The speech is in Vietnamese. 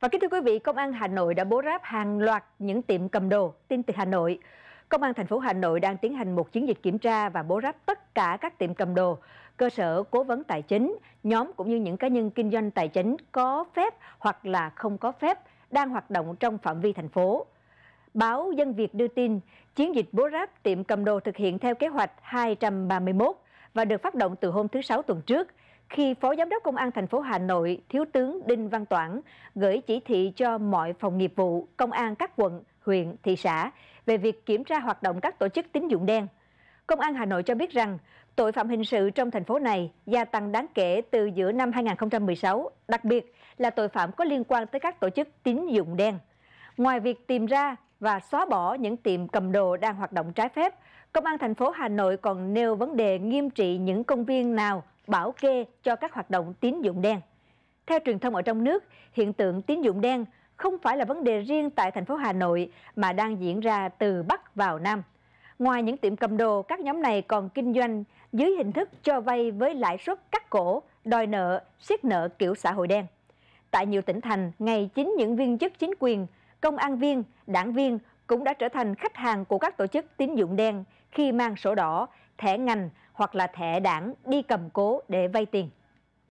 Và kính thưa quý vị, Công an Hà Nội đã bố ráp hàng loạt những tiệm cầm đồ. Tin từ Hà Nội, Công an thành phố Hà Nội đang tiến hành một chiến dịch kiểm tra và bố ráp tất cả các tiệm cầm đồ, cơ sở cố vấn tài chính, nhóm cũng như những cá nhân kinh doanh tài chính có phép hoặc là không có phép đang hoạt động trong phạm vi thành phố. Báo Dân Việt đưa tin, chiến dịch bố ráp tiệm cầm đồ thực hiện theo kế hoạch 231 và được phát động từ hôm thứ Sáu tuần trước – khi Phó Giám đốc Công an thành phố Hà Nội Thiếu tướng Đinh Văn Toản gửi chỉ thị cho mọi phòng nghiệp vụ, công an các quận, huyện, thị xã về việc kiểm tra hoạt động các tổ chức tín dụng đen. Công an Hà Nội cho biết rằng tội phạm hình sự trong thành phố này gia tăng đáng kể từ giữa năm 2016, đặc biệt là tội phạm có liên quan tới các tổ chức tín dụng đen. Ngoài việc tìm ra và xóa bỏ những tiệm cầm đồ đang hoạt động trái phép. Công an thành phố Hà Nội còn nêu vấn đề nghiêm trị những công viên nào bảo kê cho các hoạt động tín dụng đen. Theo truyền thông ở trong nước, hiện tượng tín dụng đen không phải là vấn đề riêng tại thành phố Hà Nội mà đang diễn ra từ Bắc vào Nam. Ngoài những tiệm cầm đồ, các nhóm này còn kinh doanh dưới hình thức cho vay với lãi suất cắt cổ, đòi nợ, siết nợ kiểu xã hội đen. Tại nhiều tỉnh thành, ngày chính những viên chức chính quyền công an viên, đảng viên cũng đã trở thành khách hàng của các tổ chức tín dụng đen khi mang sổ đỏ, thẻ ngành hoặc là thẻ đảng đi cầm cố để vay tiền.